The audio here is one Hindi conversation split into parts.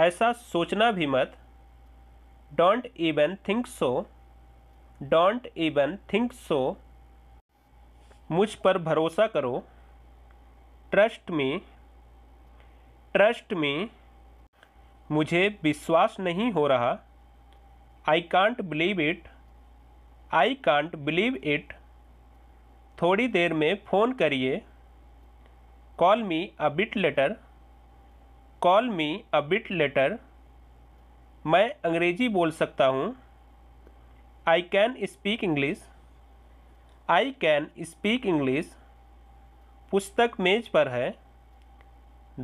ऐसा सोचना भी मत don't even think so don't even think so मुझ पर भरोसा करो ट्रस्ट मी ट्रस्ट मी मुझे विश्वास नहीं हो रहा I can't believe it I can't believe it थोड़ी देर में फ़ोन करिए call me a bit later call me a bit later मैं अंग्रेजी बोल सकता हूँ I can speak English I can speak English पुस्तक मेज पर है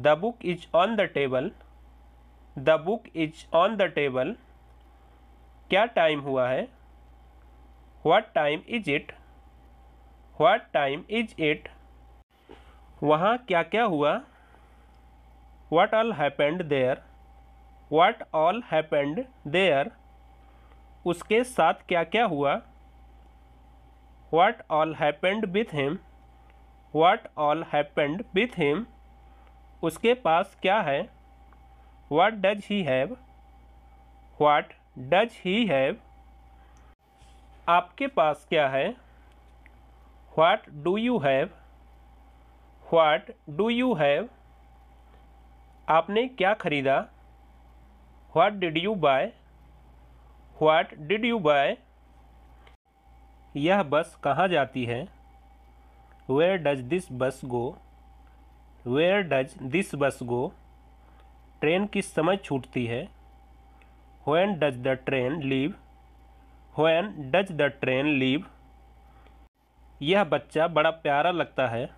the book is on the table the book is on the table क्या टाइम हुआ है what time is it what time is it वहाँ क्या क्या हुआ what all happened there what all happened there उसके साथ क्या क्या हुआ what all happened with him what all happened with him उसके पास क्या है what does he have what does he have आपके पास क्या है what do you have what do you have आपने क्या ख़रीदा what did you buy what did you buy यह बस कहाँ जाती है वेयर डज दिस बस गो वेयर डज दिस बस गो ट्रेन किस समय छूटती है when does the train leave when does the train leave यह बच्चा बड़ा प्यारा लगता है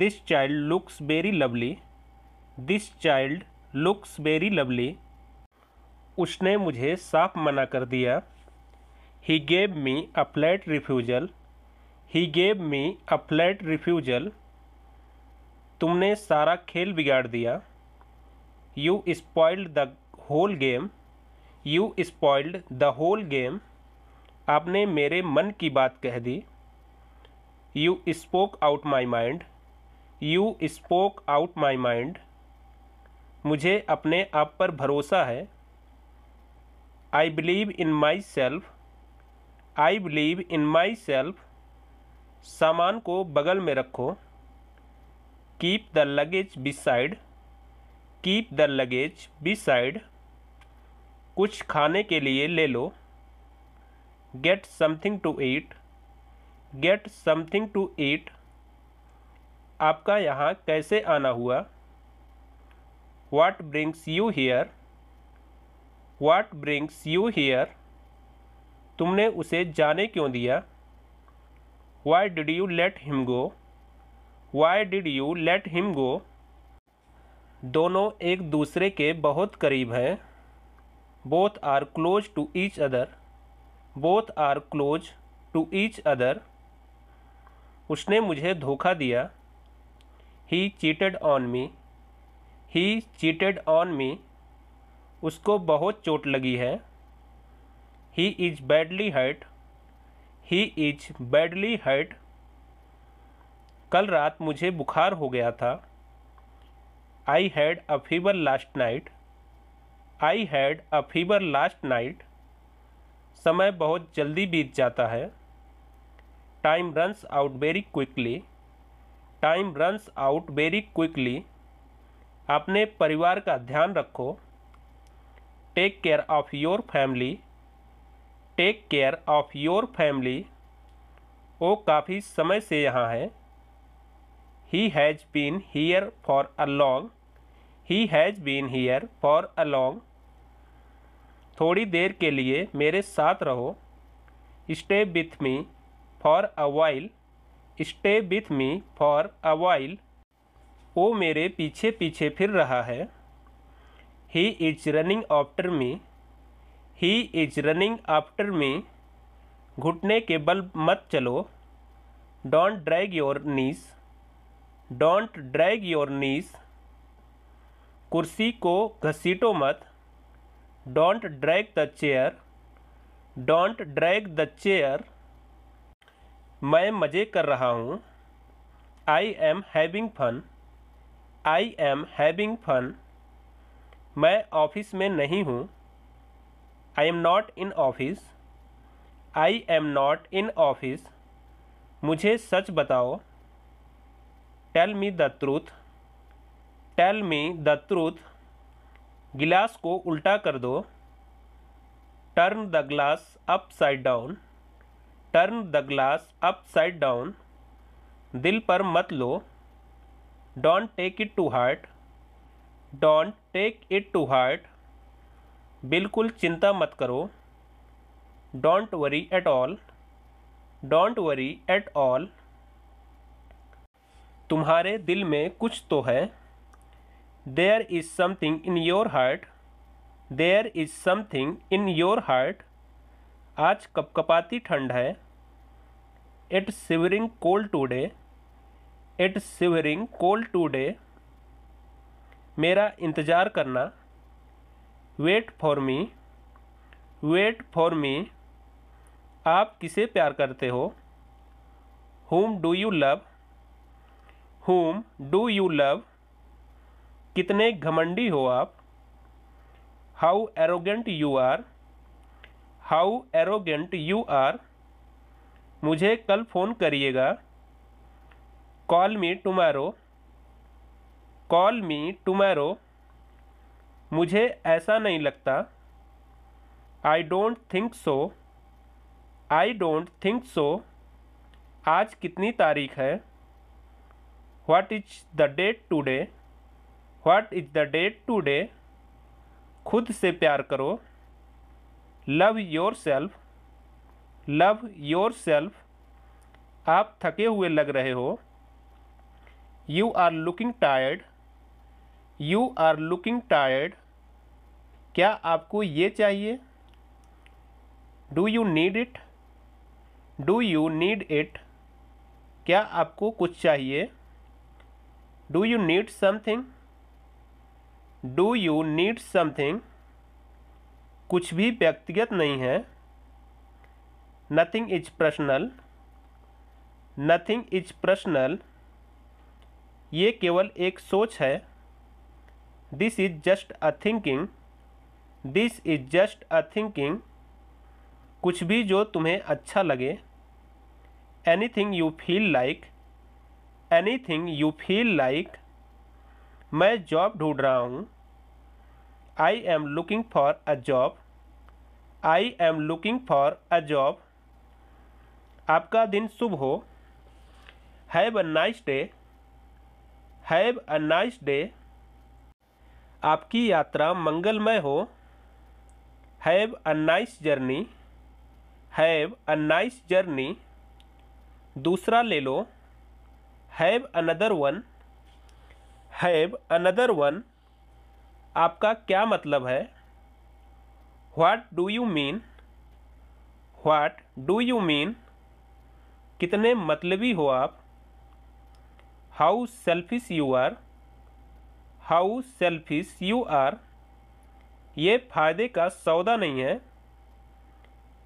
this child looks very lovely this child looks very lovely उसने मुझे साफ मना कर दिया he gave me a flat refusal he gave me a flat refusal तुमने सारा खेल बिगाड़ दिया you spoiled the whole game you spoiled the whole game आपने मेरे मन की बात कह दी you spoke out my mind you spoke out my mind मुझे अपने आप पर भरोसा है I believe in myself I believe in myself सामान को बगल में रखो keep the luggage beside keep the luggage beside कुछ खाने के लिए ले लो get something to eat get something to eat आपका यहाँ कैसे आना हुआ what brings you here what brings you here तुमने उसे जाने क्यों दिया why did you let him go why did you let him go दोनों एक दूसरे के बहुत करीब हैं both are close to each other both are close to each other उसने मुझे धोखा दिया he cheated on me he cheated on me उसको बहुत चोट लगी है he is badly hurt he is badly hurt कल रात मुझे बुखार हो गया था I had a fever last night I had a fever last night समय बहुत जल्दी बीत जाता है time runs out very quickly time runs out very quickly अपने परिवार का ध्यान रखो take care of your family take care of your family वो काफ़ी समय से यहाँ है he has been here for a long he has been here for a long थोड़ी देर के लिए मेरे साथ रहो stay with me for a while stay with me for a while वो मेरे पीछे पीछे फिर रहा है he is running after me he is running after me घुटने के बल मत चलो don't drag your knees don't drag your नीस कुर्सी को घसीटो मत don't drag the chair don't drag the chair मैं मज़े कर रहा हूँ I am having fun I am having fun मैं ऑफिस में नहीं हूँ I am not in office I am not in office मुझे सच बताओ tell me the truth tell me the truth गिलास को उल्टा कर दो turn the glass upside down turn the glass upside down दिल पर मत लो don't take it to heart don't take it to heart बिल्कुल चिंता मत करो don't worry at all don't worry at all तुम्हारे दिल में कुछ तो है there is something in your heart there is something in your heart आज कपकपाती ठंड है it's shivering cold today it shivering cold today मेरा इंतज़ार करना wait for me wait for me आप किसे प्यार करते हो whom do you love whom do you love कितने घमंडी हो आप how arrogant you are how arrogant you are मुझे कल फ़ोन करिएगा call me tomorrow call me tomorrow मुझे ऐसा नहीं लगता I don't think so I don't think so आज कितनी तारीख है what is the date today what is the date today खुद से प्यार करो love yourself love yourself आप थके हुए लग रहे हो you are looking tired you are looking tired क्या आपको ये चाहिए do you need it do you need it क्या आपको कुछ चाहिए do you need something do you need something कुछ भी व्यक्तिगत नहीं है nothing is personal nothing is personal ये केवल एक सोच है this is just a thinking this is just a thinking कुछ भी जो तुम्हें अच्छा लगे anything you feel like anything you feel like मैं जॉब ढूंढ रहा हूँ I am looking for a job I am looking for a job आपका दिन शुभ हो have a nice day have a nice day आपकी यात्रा मंगलमय हो have a nice journey have a nice journey दूसरा ले लो have another one have another one आपका क्या मतलब है what do you mean what do you mean कितने मतलबी हो आप how selfish you are how selfish you are ये फायदे का सौदा नहीं है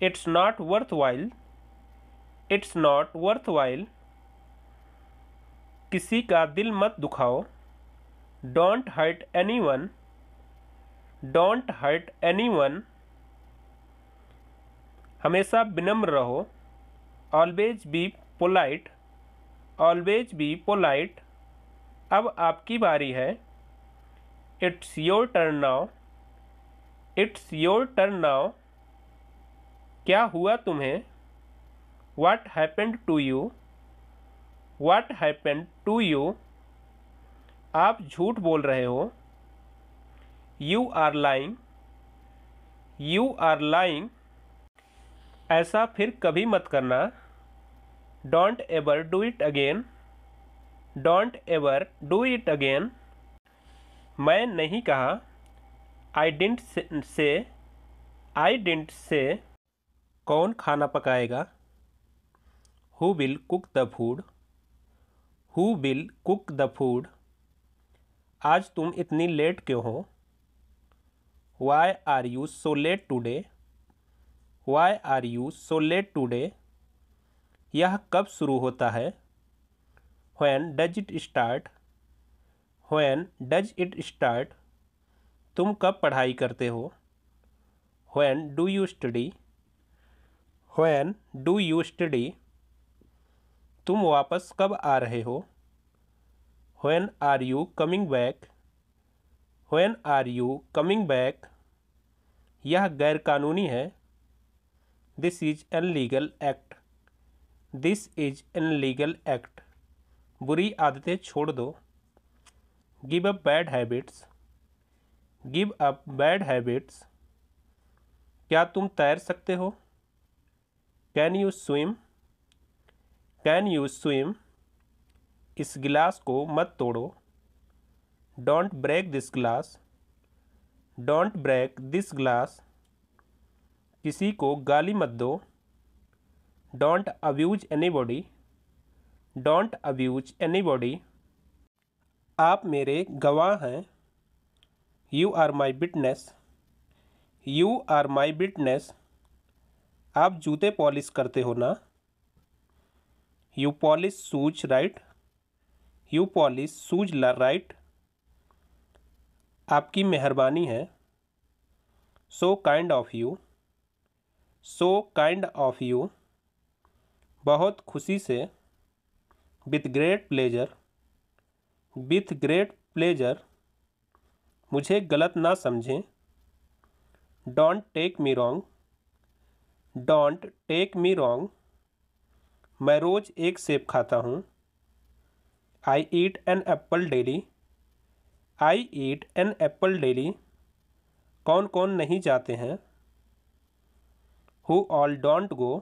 it's not worthwhile it's not worthwhile किसी का दिल मत दुखाओ don't hurt anyone don't hurt anyone हमेशा विनम्र रहो always be polite always be polite अब आपकी बारी है it's your turn now it's your turn now क्या हुआ तुम्हें what happened to you what happened to you आप झूठ बोल रहे हो you are lying you are lying ऐसा फिर कभी मत करना don't ever do it again don't ever do it again मैं नहीं कहा I didn't say I didn't से कौन खाना पकाएगा who will cook the food who will cook the food आज तुम इतनी लेट क्यों हो why are you so late today why are you so late today यह कब शुरू होता है when does it start when does it start तुम कब पढ़ाई करते हो when do you study when do you study तुम वापस कब आ रहे हो when are you coming back when are you coming back यह गैरकानूनी है this is an illegal act this is an illegal act बुरी आदतें छोड़ दो give up bad habits give up bad habits क्या तुम तैर सकते हो can you swim can you swim इस गिलास को मत तोड़ो don't break this glass don't break this glass किसी को गाली मत दो don't abuse anybody don't abuse anybody आप मेरे गवाह हैं you are my witness you are my witness आप जूते पॉलिश करते हो ना you polish shoes right you polish shoes ला राइट आपकी मेहरबानी है so kind of you so kind of you बहुत खुशी से with great pleasure with great pleasure मुझे गलत ना समझें don't take me wrong don't take me wrong मैं रोज़ एक सेब खाता हूँ I eat an apple daily I eat an apple daily कौन कौन नहीं जाते हैं who all don't go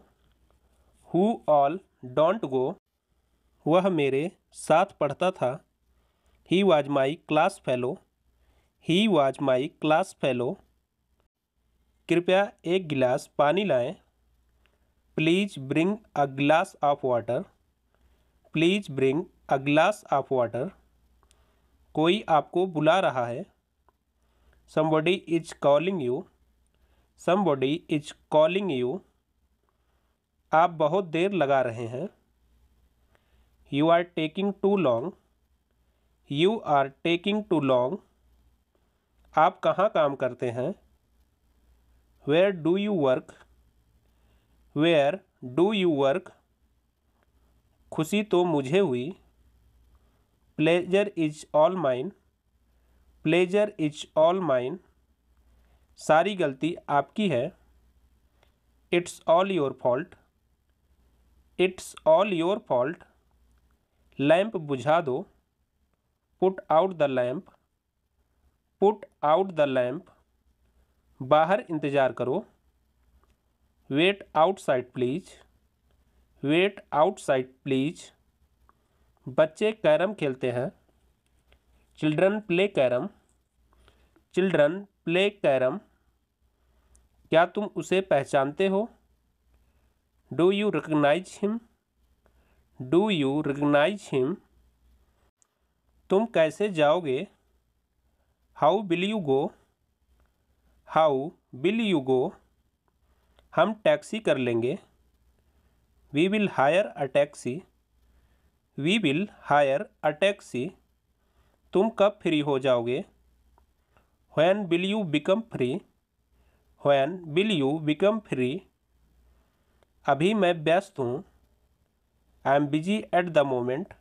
who all don't go वह मेरे साथ पढ़ता था he was my class fellow he was my class fellow कृपया एक गिलास पानी लाएं please bring a glass of water please bring a glass of water कोई आपको बुला रहा है somebody is calling you somebody is calling you आप बहुत देर लगा रहे हैं you are taking too long you are taking too long आप कहाँ काम करते हैं where do you work where do you work खुशी तो मुझे हुई pleasure is all mine pleasure is all mine सारी गलती आपकी है it's all your fault it's all your fault lamp बुझा दो put out the lamp put out the lamp बाहर इंतज़ार करो wait outside please wait outside please बच्चे कैरम खेलते हैं children play carrom children play carrom क्या तुम उसे पहचानते हो do you recognize him do you recognize him तुम कैसे जाओगे how will you go how will you go हम टैक्सी कर लेंगे we will hire a taxi we will hire a taxi तुम कब फ्री हो जाओगे when will you become free when will you become free अभी मैं व्यस्त हूँ I am busy at the moment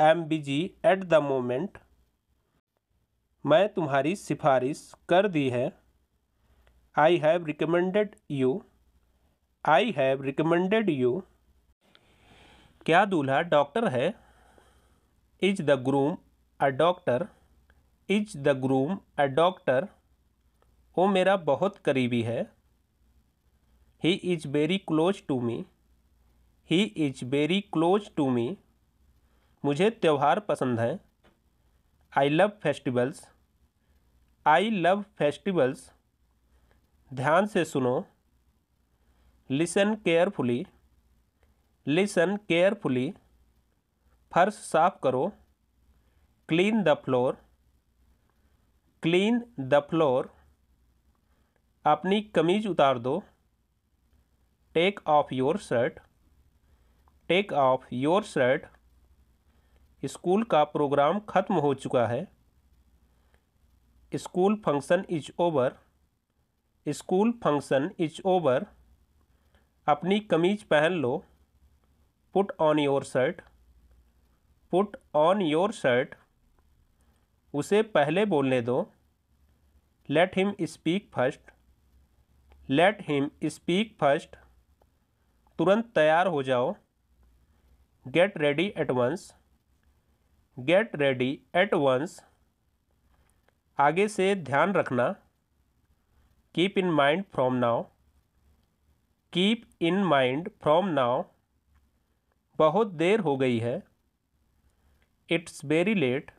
I am busy at the moment मैं तुम्हारी सिफारिश कर दी है I have recommended you I have recommended you क्या दूल्हा डॉक्टर है is the groom a doctor is the groom a doctor वो मेरा बहुत करीबी है he is very close to me he is very close to me मुझे त्यौहार पसंद है I love festivals I love festivals ध्यान से सुनो लिसन केयरफुली लिसन केयरफुली फर्श साफ करो clean the floor clean the floor अपनी कमीज उतार दो take off your shirt take off your shirt school का प्रोग्राम ख़त्म हो चुका है school function is over school function is over अपनी कमीज पहन लो put on your shirt put on your shirt उसे पहले बोलने दो let him speak first let him speak first तुरंत तैयार हो जाओ get ready at once gate ready at once आगे से ध्यान रखना keep in mind from now keep in mind from now बहुत देर हो गई है it's very late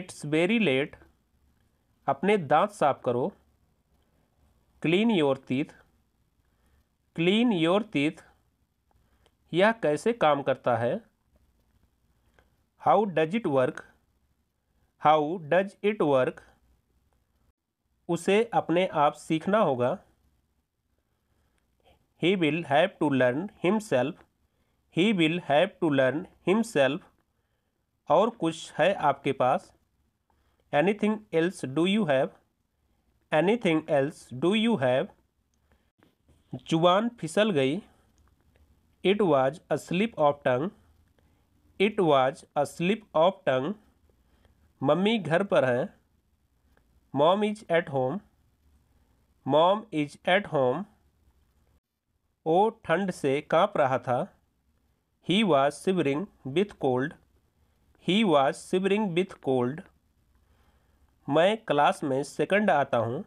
it's very late अपने दांत साफ करो clean your teeth clean your teeth यह कैसे काम करता है how does it work how does it work उसे अपने आप सीखना होगा he will have to learn himself he will have to learn himself और कुछ है आपके पास anything else do you have anything else do you have जुबान फिसल गई it was a slip of tongue it was a slip of tongue मम्मी घर पर हैं mom is at home mom is at home ओ ठंड से कांप रहा था he was shivering with cold he was shivering with cold मैं क्लास में सेकंड आता हूँ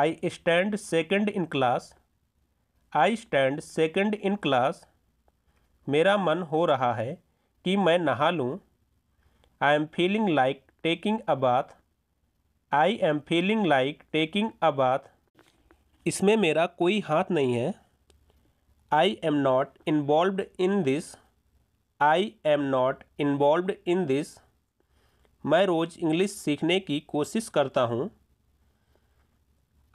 I stand second in class I stand second in class मेरा मन हो रहा है कि मैं नहा लूँ I am feeling like taking a bath. I am feeling like taking a bath. इसमें मेरा कोई हाथ नहीं है I am not involved in this I am not involved in this मैं रोज़ इंग्लिश सीखने की कोशिश करता हूँ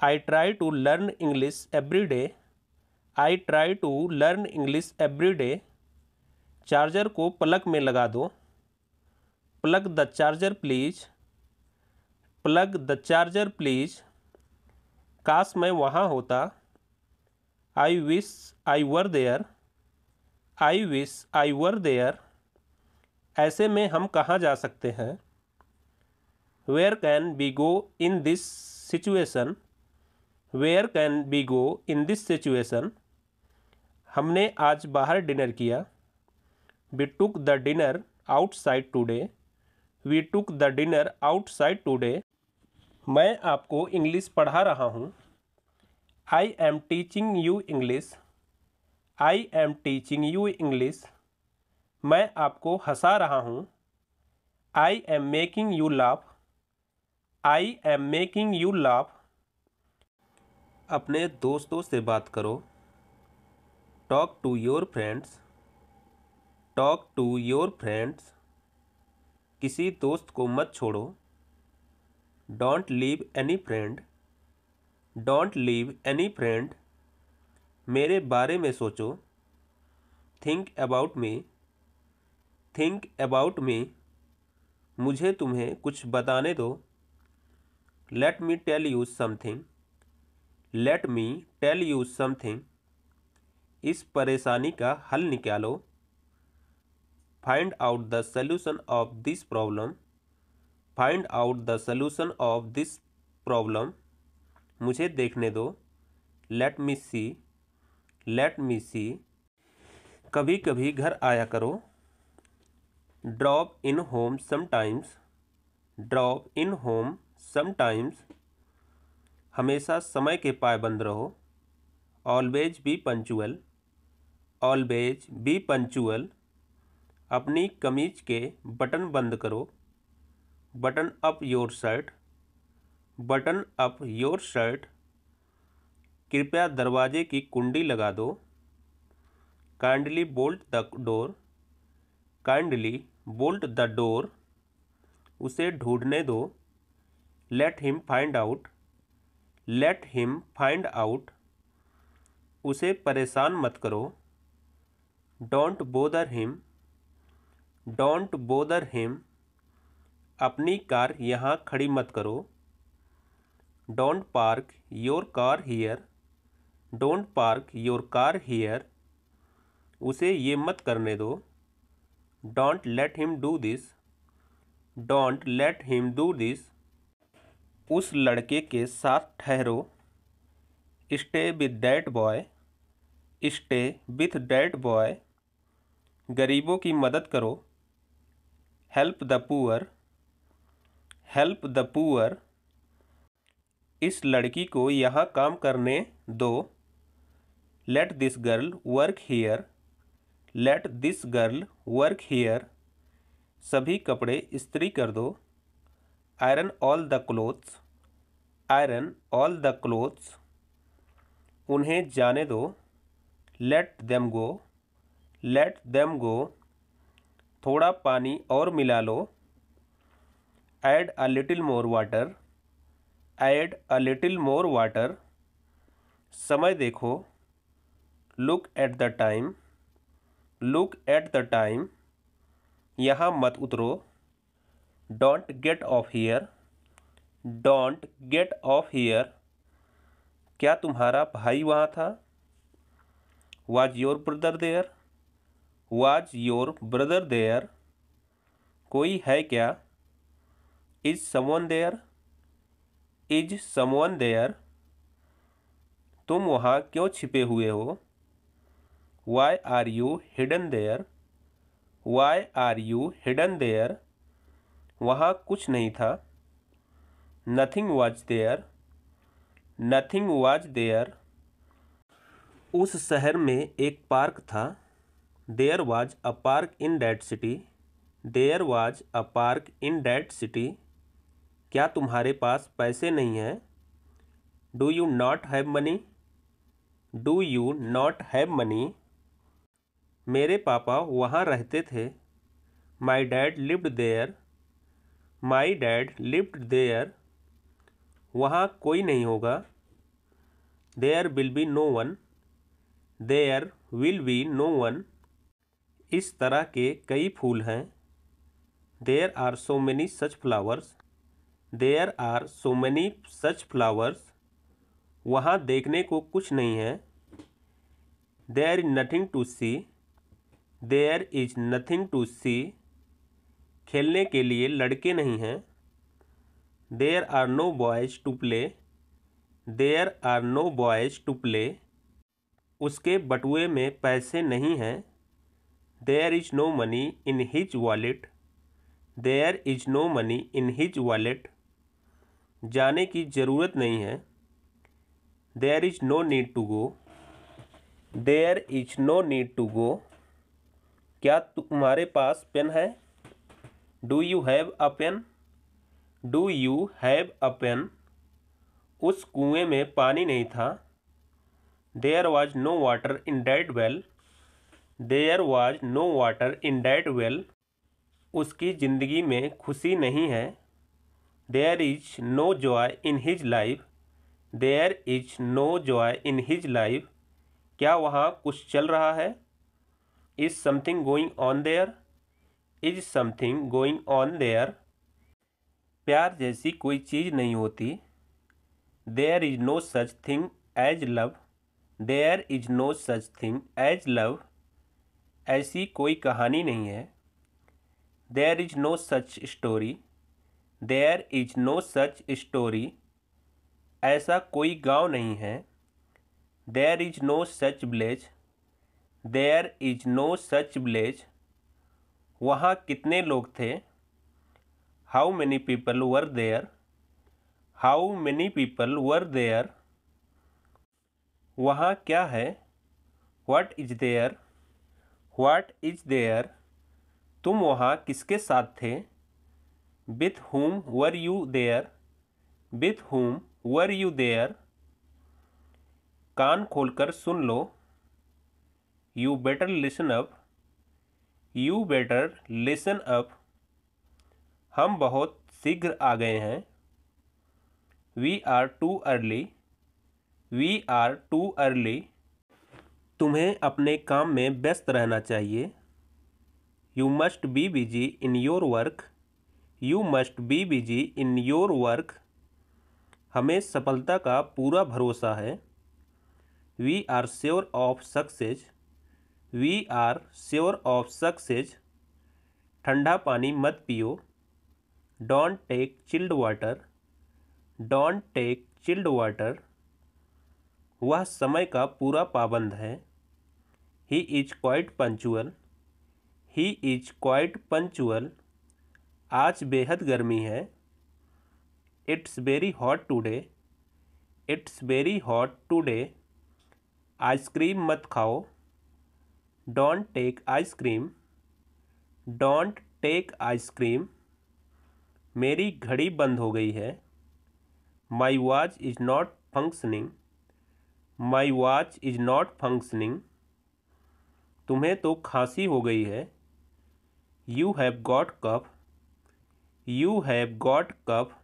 I try to learn English every day I try to learn English every day charger को प्लग में लगा दो plug the charger please plug the charger please काश मैं वहाँ होता I wish I were there I wish I were there ऐसे में हम कहाँ जा सकते हैं where can be go in this situation where can be go in this situation हमने आज बाहर डिनर किया we took the dinner outside today we took the dinner outside today मैं आपको इंग्लिश पढ़ा रहा हूँ I am teaching you English I am teaching you English मैं आपको हंसा रहा हूँ I am making you laugh I am making you laugh अपने दोस्तों से बात करो talk to your friends talk to your friends किसी दोस्त को मत छोड़ो don't leave any friend don't leave any friend मेरे बारे में सोचो think about me think about me मुझे तुम्हें कुछ बताने दो let me tell you something let me tell you something इस परेशानी का हल निकालो find out the solution of this problem find out the solution of this problem मुझे देखने दो लेट मी सी लेट मी सी कभी कभी घर आया करो drop in home sometimes drop in home sometimes हमेशा समय के पाबंद रहो always be punctual always be punctual अपनी कमीज के बटन बंद करो button up your shirt button up your shirt कृपया दरवाजे की कुंडी लगा दो kindly bolt the door kindly bolt the door उसे ढूंढने दो let him find out let him find out उसे परेशान मत करो don't bother him don't bother him अपनी कार यहाँ खड़ी मत करो don't park your car here don't park your car here उसे ये मत करने दो don't let him do this don't let him do this उस लड़के के साथ ठहरो stay with that boy stay with that boy गरीबों की मदद करो help the poor help the poor इस लड़की को यहाँ काम करने दो let this girl work here let this girl work here सभी कपड़े इस्त्री कर दो iron all the clothes iron all the clothes उन्हें जाने दो let them go let them go थोड़ा पानी और मिला लो add a little more water add a little more water समय देखो look at the time look at the time यहाँ मत उतरो don't get off here don't get off here क्या तुम्हारा भाई वहाँ था was your brother there was your brother there कोई है क्या is someone there is someone there तुम वहाँ क्यों छिपे हुए हो why are you hidden there why are you hidden there वहाँ कुछ नहीं था nothing was there nothing was there उस शहर में एक पार्क था there was a park in that city there was a park in that city क्या तुम्हारे पास पैसे नहीं हैं do you not have money do you not have money मेरे पापा वहाँ रहते थे my dad lived there my dad lived there वहाँ कोई नहीं होगा there will be no one there will be no one इस तरह के कई फूल हैं there are so many such flowers there are so many such flowers वहाँ देखने को कुछ नहीं है there is nothing to see there is nothing to see खेलने के लिए लड़के नहीं हैं there are no boys to play there are no boys to play उसके बटुए में पैसे नहीं हैं there is no money in his wallet there is no money in his wallet जाने की ज़रूरत नहीं है there is no need to go there is no need to go क्या तुम्हारे पास पेन है do you have a pen do you have a pen उस कुएं में पानी नहीं था there was no water in that well there was no water in that well उसकी ज़िंदगी में खुशी नहीं है there is no joy in his life there is no joy in his life क्या वहाँ कुछ चल रहा है is something going on there is something going on there प्यार जैसी कोई चीज़ नहीं होती there is no such thing as love there is no such thing as love ऐसी कोई कहानी नहीं है there is no such story there is no such story ऐसा कोई गांव नहीं है there is no such village there is no such village वहाँ कितने लोग थे how many people were there how many people were there वहाँ क्या है what is there what is there तुम वहाँ किसके साथ थे with whom were you there with whom were you there कान खोलकर सुन लो you better listen up you better listen up हम बहुत शीघ्र आ गए हैं we are too early we are too early तुम्हें अपने काम में व्यस्त रहना चाहिए you must be busy in your work you must be busy in your work हमें सफलता का पूरा भरोसा है we are sure of success we are sure of success ठंडा पानी मत पियो don't take chilled water don't take chilled water वह समय का पूरा पाबंद है he is quite punctual he is quite punctual आज बेहद गर्मी है it's very hot today it's very hot today ice cream मत खाओ don't take ice cream don't take ice cream मेरी घड़ी बंद हो गई है my watch is not functioning my watch is not functioning तुम्हें तो खांसी हो गई है you have got cough you have got cough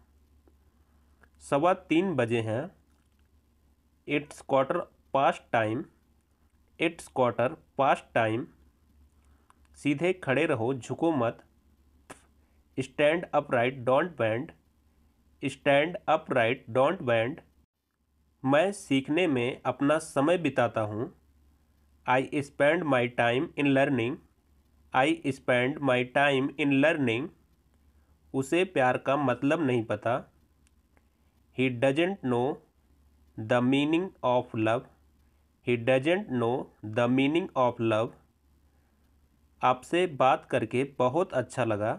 सवा तीन बजे हैं it's quarter past time it's quarter past time सीधे खड़े रहो झुको मत stand upright don't bend stand upright don't bend मैं सीखने में अपना समय बिताता हूँ I spend my time in learning I spend my time in learning उसे प्यार का मतलब नहीं पता he doesn't know the meaning of love he doesn't know the meaning of love आपसे बात करके बहुत अच्छा लगा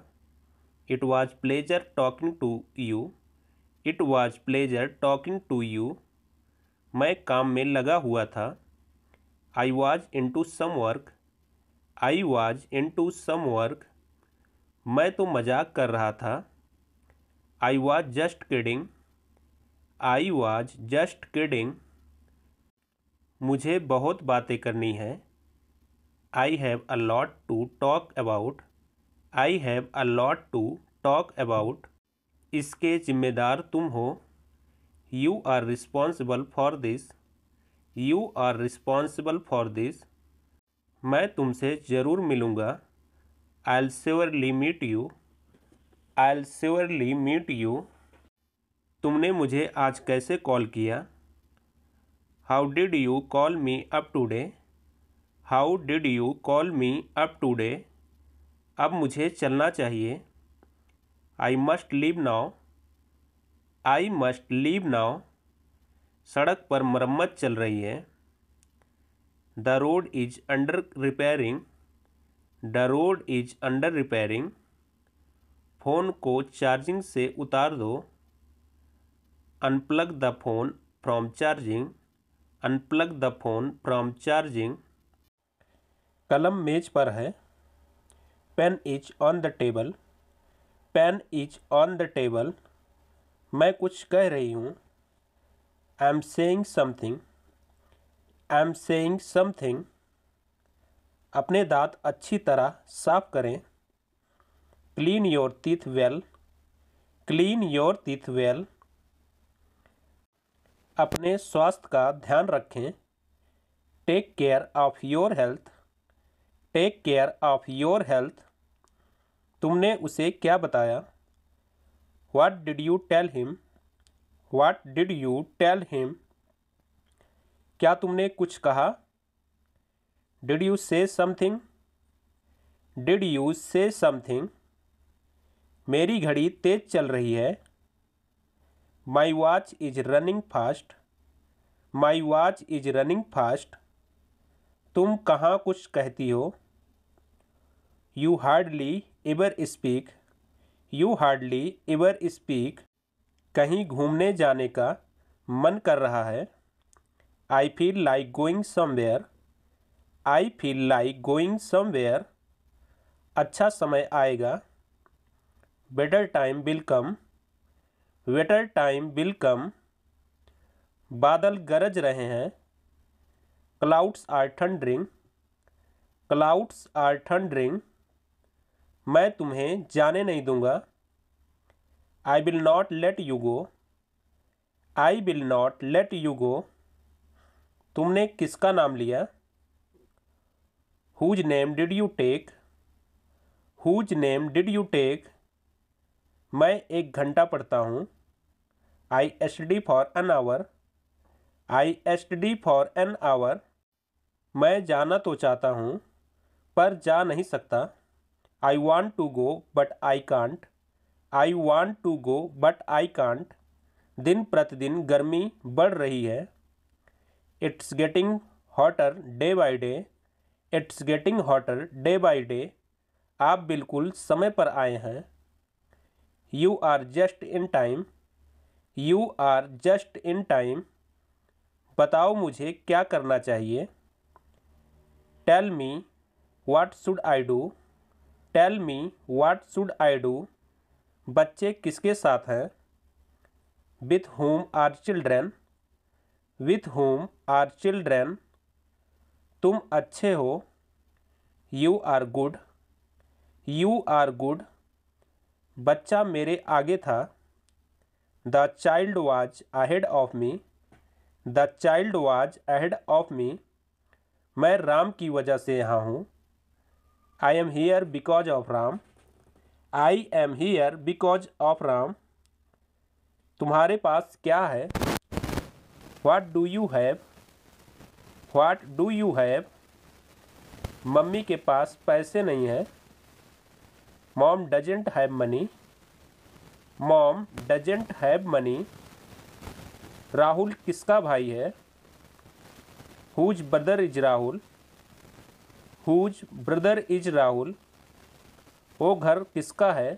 it was pleasure talking to you it was pleasure talking to you मैं काम में लगा हुआ था I was into some work I was into some work मैं तो मजाक कर रहा था I was just kidding I was just kidding मुझे बहुत बातें करनी हैं I have a lot to talk about I have a lot to talk about इसके जिम्मेदार तुम हो you are responsible for this you are responsible for this मैं तुमसे ज़रूर मिलूँगा I'll surely meet you I'll surely meet you तुमने मुझे आज कैसे कॉल किया how did you call me up today how did you call me up today अब मुझे चलना चाहिए I must leave now I must leave now सड़क पर मरम्मत चल रही है the road is under repairing the road is under repairing phone को चार्जिंग से उतार दो unplug the phone from charging unplug the phone from charging कलम मेज पर है pen is on the table pen is on the table मैं कुछ कह रही हूँ I am saying something I am saying something अपने दांत अच्छी तरह साफ करें clean your teeth well clean your teeth well अपने स्वास्थ्य का ध्यान रखें take care of your health take care of your health तुमने उसे क्या बताया what did you tell him what did you tell him क्या तुमने कुछ कहा did you say something did you say something मेरी घड़ी तेज़ चल रही है my watch is running fast my watch is running fast तुम कहाँ कुछ कहती हो you hardly ever speak you hardly ever speak कहीं घूमने जाने का मन कर रहा है I feel like going somewhere I feel like going somewhere अच्छा समय आएगा better time will come better time will come बादल गरज रहे हैं clouds are thundering clouds are thundering मैं तुम्हें जाने नहीं दूंगा I will not let you go I will not let you go तुमने किसका नाम लिया whose name did you take whose name did you take मैं एक घंटा पढ़ता हूँ I study for an hour I study for an hour मैं जाना तो चाहता हूँ पर जा नहीं सकता I want to go but I can't I want to go but I can't दिन प्रतिदिन गर्मी बढ़ रही है it's getting hotter day by day it's getting hotter day by day आप बिल्कुल समय पर आए हैं you are just in time you are just in time बताओ मुझे क्या करना चाहिए tell me what should I do tell me what should I do बच्चे किसके साथ हैं with whom are children with whom are children तुम अच्छे हो you are good you are good बच्चा मेरे आगे था the child was ahead of me the child was ahead of me मैं राम की वजह से यहाँ हूँ I am here because of Ram I am here because of Ram तुम्हारे पास क्या है what do you have what do you have मम्मी के पास पैसे नहीं है mom doesn't have money mom doesn't have money Rahul किसका भाई है whose brother is Rahul whose brother is Rahul वो घर किसका है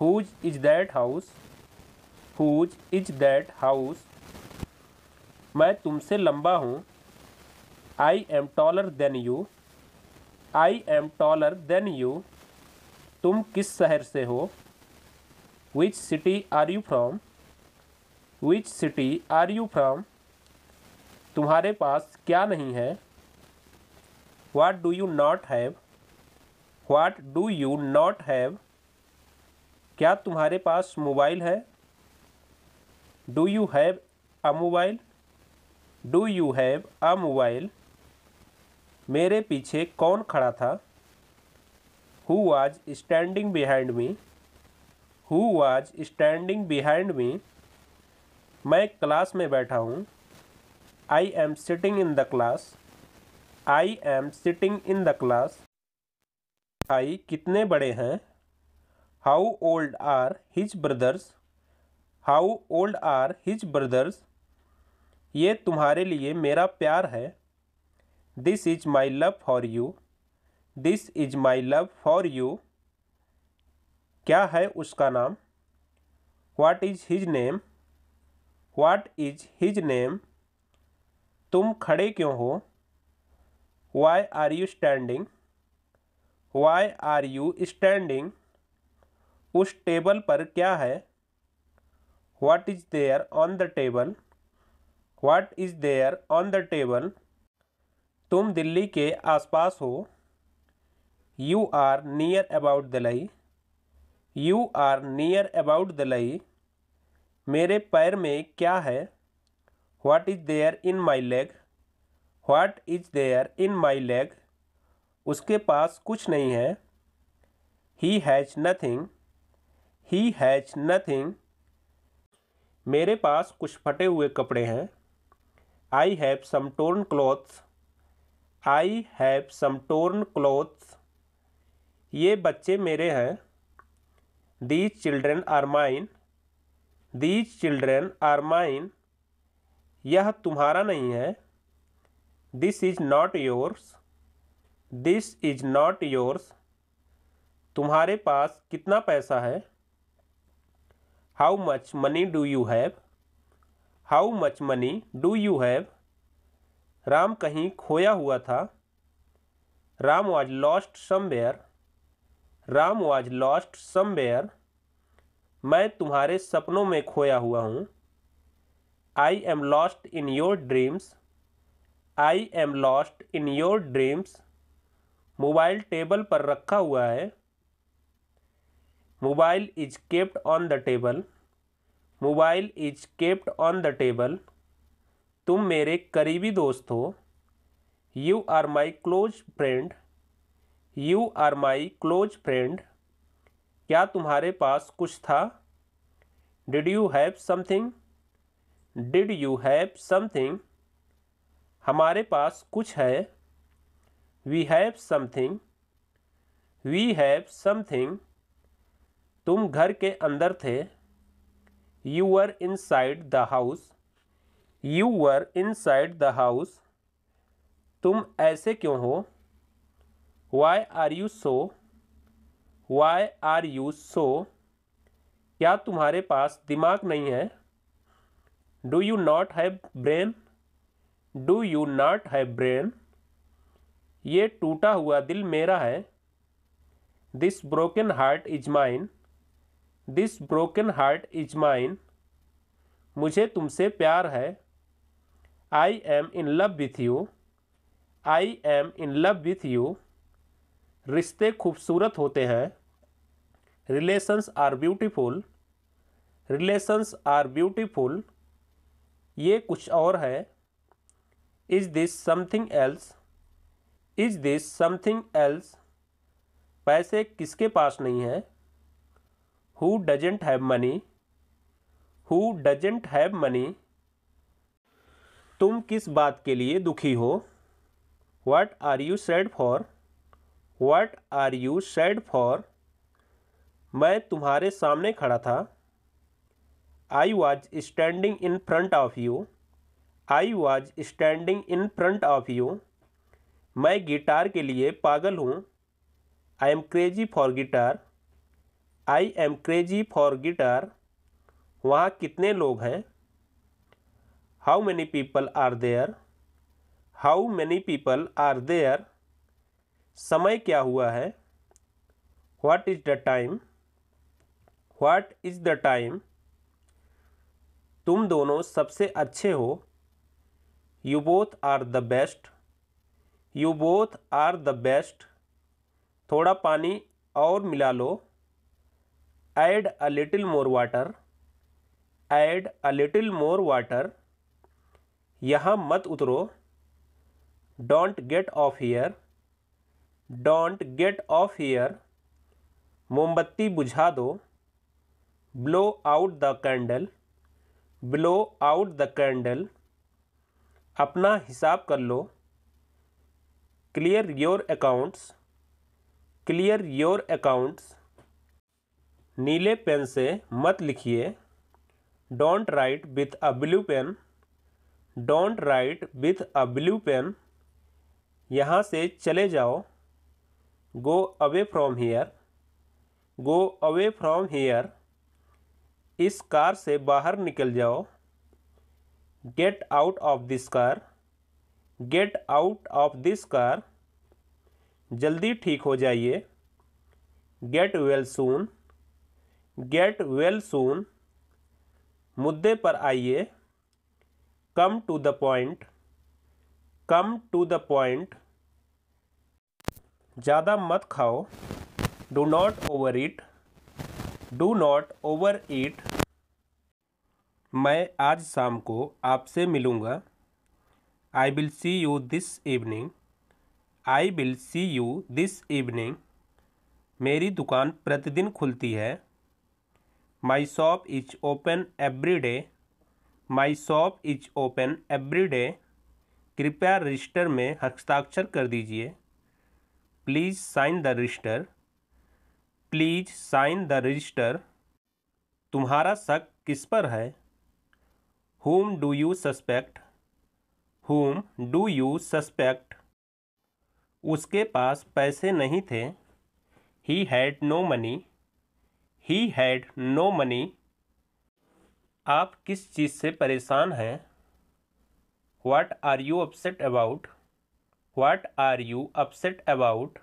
whose is that house whose is that house मैं तुमसे लंबा हूँ I am taller than you I am taller than you तुम किस शहर से हो which city are you from which city are you from तुम्हारे पास क्या नहीं है what do you not have what do you not have क्या तुम्हारे पास मोबाइल है do you have a mobile do you have a mobile मेरे पीछे कौन खड़ा था who was standing behind me who was standing behind me मैं क्लास में बैठा हूँ I am sitting in the class I am sitting in the class I कितने बड़े हैं how old are his brothers how old are his brothers ये तुम्हारे लिए मेरा प्यार है this is my love for you this is my love for you क्या है उसका नाम what is his name what is his name तुम खड़े क्यों हो why are you standing why are you standing उस टेबल पर क्या है what is there on the table what is there on the table तुम दिल्ली के आसपास हो you are near about Delhi you are near about Delhi मेरे पैर में क्या है what is there in my leg what is there in my leg उसके पास कुछ नहीं है he has nothing he has nothing मेरे पास कुछ फटे हुए कपड़े हैं I have some torn clothes I have some torn clothes ये बच्चे मेरे हैं these children are mine these children are mine यह तुम्हारा नहीं है this is not yours this is not yours तुम्हारे पास कितना पैसा है how much money do you have how much money do you have Ram कहीं खोया हुआ था Ram was lost somewhere Ram was lost somewhere मैं तुम्हारे सपनों में खोया हुआ हूँ I am lost in your dreams I am lost in your dreams mobile table पर रखा हुआ है mobile is kept on the table mobile is kept on the table तुम मेरे करीबी दोस्त हो you are my close friend you are my close friend क्या तुम्हारे पास कुछ था did you have something did you have something हमारे पास कुछ है we have something we have something तुम घर के अंदर थे you were inside the house you were inside the house तुम ऐसे क्यों हो why are you so why are you so क्या तुम्हारे पास दिमाग नहीं है do you not have brain do you not have brain ये टूटा हुआ दिल मेरा है this broken heart is mine this broken heart is mine मुझे तुमसे प्यार है I am in love with you I am in love with you रिश्ते खूबसूरत होते हैं relations are beautiful relations are beautiful ये कुछ और है is this something else is this something else पैसे किसके पास नहीं है who doesn't have money who doesn't have money तुम किस बात के लिए दुखी हो what are you sad for what are you sad for मैं तुम्हारे सामने खड़ा था I was standing in front of you I was standing in front of you मैं गिटार के लिए पागल हूँ I am crazy for guitar I am crazy for guitar वहाँ कितने लोग हैं how many people are there how many people are there समय क्या हुआ है what is the time what is the time तुम दोनों सबसे अच्छे हो you both are the best you both are the best थोड़ा पानी और मिला लो add a little more water add a little more water यहाँ मत उतरो don't get off here don't get off here मोमबत्ती बुझा दो blow out the candle blow out the candle अपना हिसाब कर लो clear your accounts clear your accounts नीले पेन से मत लिखिए don't write with a blue pen don't write with a blue pen यहाँ से चले जाओ go away from here go away from here इस कार से बाहर निकल जाओ get out of this car get out of this car जल्दी ठीक हो जाइए get well soon get well soon मुद्दे पर आइए come to the point come to the point ज़्यादा मत खाओ do not overeat do not overeat मैं आज शाम को आपसे मिलूँगा I will see you this evening I will see you this evening मेरी दुकान प्रतिदिन खुलती है my shop is open every day my shop is open every day कृपया रजिस्टर में हस्ताक्षर कर दीजिए please sign the register please sign the register तुम्हारा शक किस पर है whom do you suspect whom do you suspect उसके पास पैसे नहीं थे he had no money he had no money आप किस चीज़ से परेशान हैं वाट are you upset about what are you upset about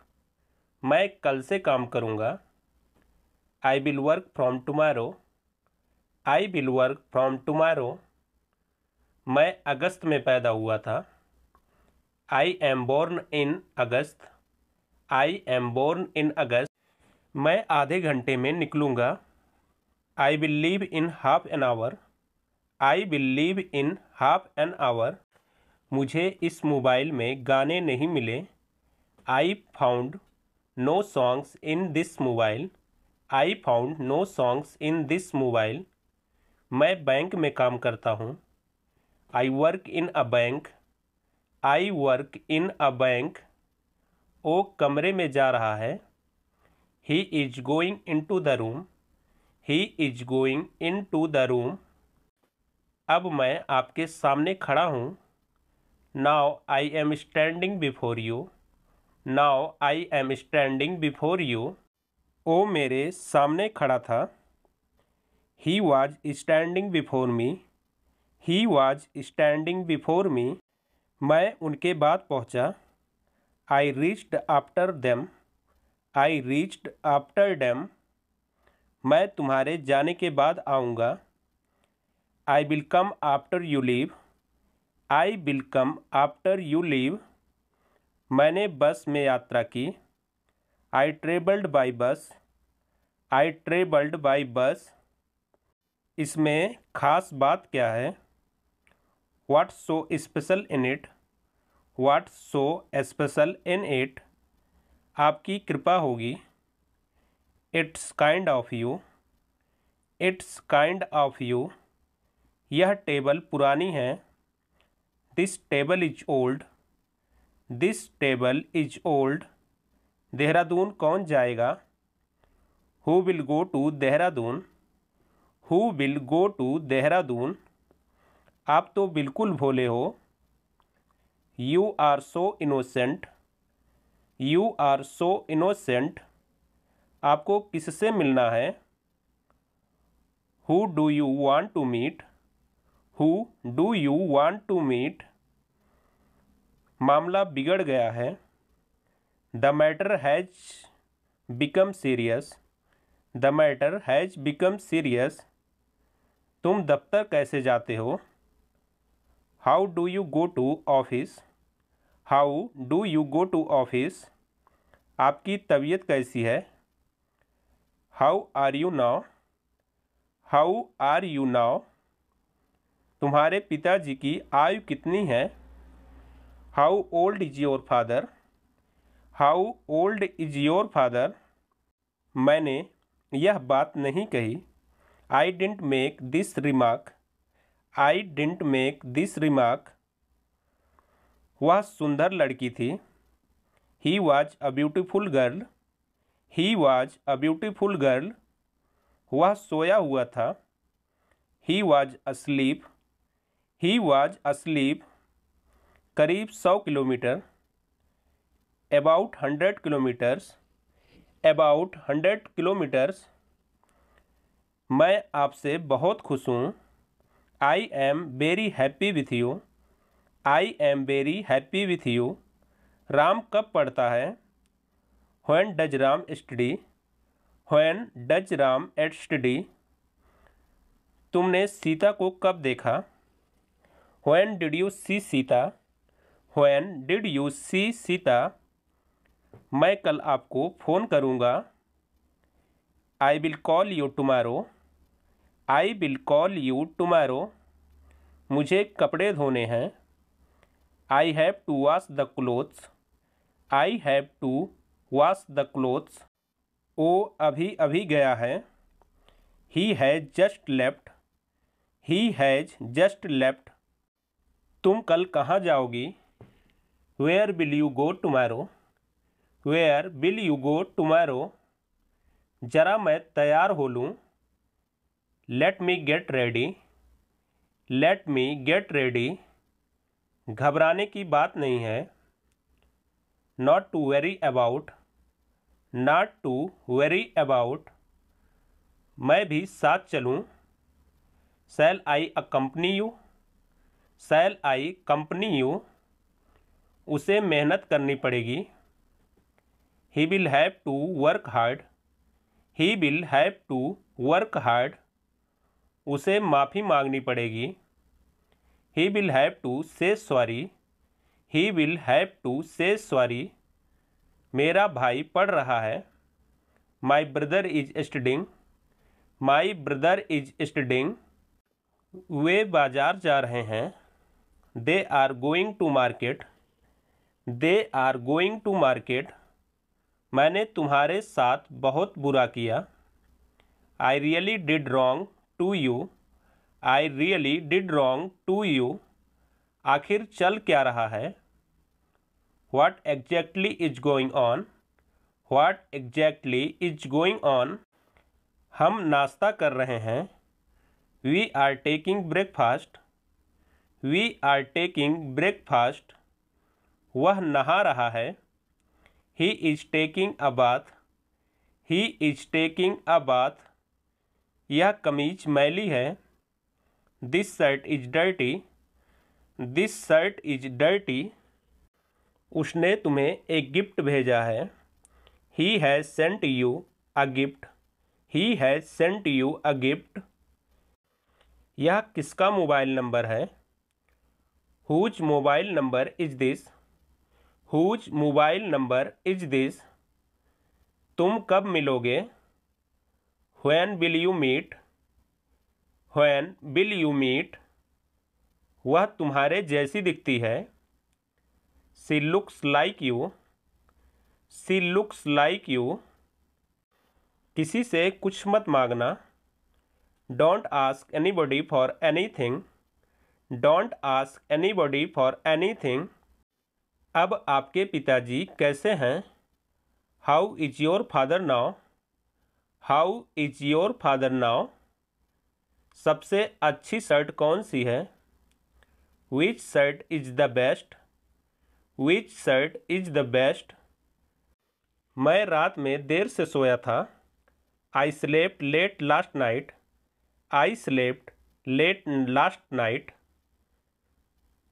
मैं कल से काम करूँगा I will work from tomorrow I will work from tomorrow मैं अगस्त में पैदा हुआ था I am born in August I am born in August मैं आधे घंटे में निकलूँगा I will leave in half an hour I will leave in half an hour मुझे इस मोबाइल में गाने नहीं मिले I found no songs in this mobile I found no songs in this mobile मैं बैंक में काम करता हूँ I work in a bank I work in a bank ओ कमरे में जा रहा है he is going into the room he is going into the room अब मैं आपके सामने खड़ा हूँ now i am standing before you now i am standing before you ओ मेरे सामने खड़ा था he was standing before me he was standing before me मैं उनके बाद पहुंचा I reached after them I reached after them मैं तुम्हारे जाने के बाद आऊँगा I will come after you leave I will come after you leave मैंने बस में यात्रा की I travelled by bus I travelled by bus इसमें खास बात क्या है what so special in it what so special in it आपकी कृपा होगी it's kind of you it's kind of you यह टेबल पुरानी है this table is old this table is old Dehradun कौन जाएगा who will go to Dehradun who will go to Dehradun आप तो बिल्कुल भोले हो you are so innocent you are so innocent आपको किससे मिलना है who do you want to meet who do you want to meet मामला बिगड़ गया है the matter has become serious the matter has become serious तुम दफ्तर कैसे जाते हो how do you go to office how do you go to office आपकी तबीयत कैसी है how are you now how are you now तुम्हारे पिताजी की आयु कितनी है how old is your father how old is your father मैंने यह बात नहीं कही I didn't make this remark I didn't make this remark वह सुंदर लड़की थी he was a beautiful girl he was a beautiful girl वह सोया हुआ था he was asleep he was asleep करीब सौ kilometre about hundred kilometres about hundred kilometres मैं आपसे बहुत खुश हूँ I am very happy with you I am very happy with you Ram कब पढ़ता है when does Ram study when does Ram at study तुमने सीता को कब देखा when did you see Sita when did you see Sita मैं कल आपको फ़ोन करूँगा I will call you tomorrow I will call you tomorrow मुझे कपड़े धोने हैं I have to wash the clothes I have to wash the clothes वो अभी अभी गया है he has just left he has just left तुम कल कहाँ जाओगी where will you go tomorrow where will you go tomorrow जरा मैं तैयार हो लूँ let me get ready let me get ready घबराने की बात नहीं है not to worry about not to worry about मैं भी साथ चलूँ shall I accompany you shall I company you उसे मेहनत करनी पड़ेगी he will have to work hard he will have to work hard उसे माफ़ी मांगनी पड़ेगी he will have to say sorry he will have to say sorry मेरा भाई पढ़ रहा है my brother is studying my brother is studying वे बाज़ार जा रहे हैं they are going to market they are going to market मैंने तुम्हारे साथ बहुत बुरा किया I really did wrong to you I really did wrong to you आखिर चल क्या रहा है what exactly is going on what exactly is going on हम नाश्ता कर रहे हैं we are taking breakfast we are taking breakfast वह नहा रहा है he is taking a bath he is taking a bath यह कमीज मैली है this shirt is dirty this shirt is dirty उसने तुम्हें एक गिफ्ट भेजा है he has sent you a gift he has sent you a gift यह किसका मोबाइल नंबर है whose mobile number is this whose mobile number is this तुम कब मिलोगे when will you meet when will you meet वह तुम्हारे जैसी दिखती है she looks like you she looks like you किसी से कुछ मत मांगना don't ask anybody for anything don't ask anybody for anything अब आपके पिताजी कैसे हैं how is your father now how is your father now सबसे अच्छी शर्ट कौन सी है विच shirt is the best which shirt is the best मैं रात में देर से सोया था I slept late last night I slept late last night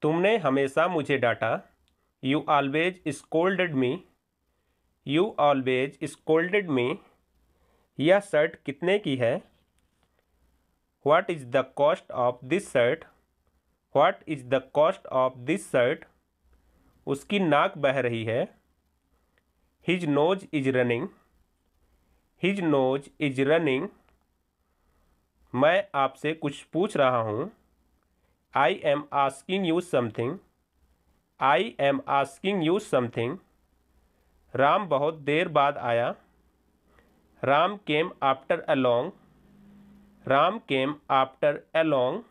तुमने हमेशा मुझे डांटा you always scolded me you always scolded me यह शर्ट कितने की है what is the cost of this shirt what is the cost of this shirt उसकी नाक बह रही है his nose is running his nose is running मैं आपसे कुछ पूछ रहा हूँ I am asking you something I am asking you something Ram बहुत देर बाद आया Ram came after a long Ram came after a long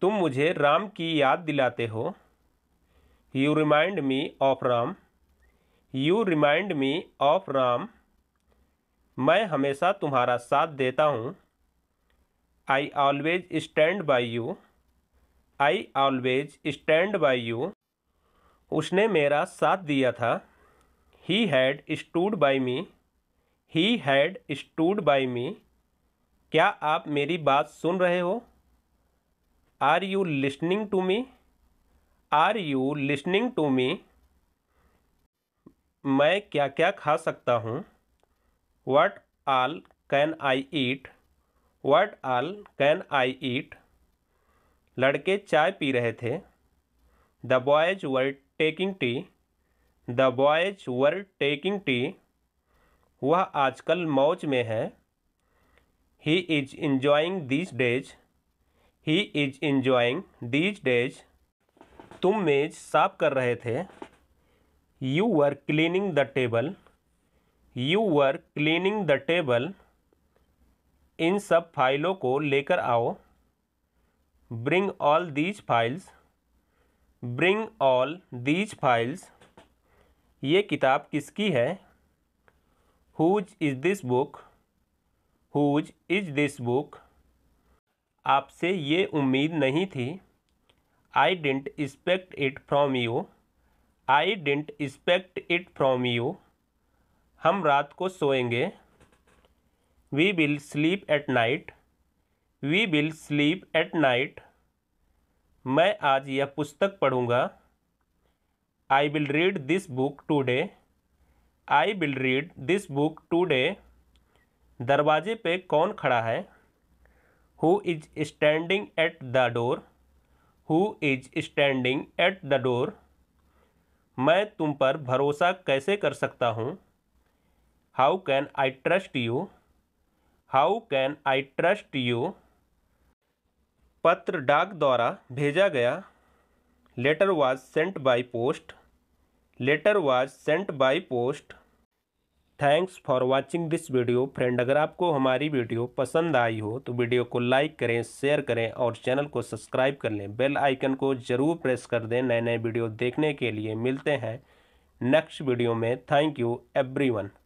तुम मुझे राम की याद दिलाते हो you remind me of Ram you remind me of Ram मैं हमेशा तुम्हारा साथ देता हूँ I always stand by you I always stand by you उसने मेरा साथ दिया था ही had stood by me he had stood by me क्या आप मेरी बात सुन रहे हो are you listening to me are you listening to me मैं क्या क्या खा सकता हूँ what all can I eat what all can I eat लड़के चाय पी रहे थे the boys were taking tea the boys were taking tea वह आजकल मौज में है he is enjoying these days he is enjoying these days तुम मेज साफ कर रहे थे you were cleaning the table you were cleaning the table इन सब फाइलों को लेकर आओ bring all these files bring all these files ये किताब किसकी है whose is this book whose is this book आपसे ये उम्मीद नहीं थी I didn't expect it from you I didn't expect it from you हम रात को सोएंगे we will sleep at night we will sleep at night मैं आज यह पुस्तक पढ़ूँगा I will read this book today I will read this book today दरवाजे पे कौन खड़ा है who is standing at the door who is standing at the door मैं तुम पर भरोसा कैसे कर सकता हूँ how can I trust you how can I trust you पत्र डाक द्वारा भेजा गया letter was sent by post letter was sent by post thanks for watching this video friend अगर आपको हमारी वीडियो पसंद आई हो तो वीडियो को लाइक करें शेयर करें और चैनल को सब्सक्राइब कर लें बेल आइकन को ज़रूर प्रेस कर दें नए नए वीडियो देखने के लिए मिलते हैं नेक्स्ट वीडियो में थैंक यू एवरीवन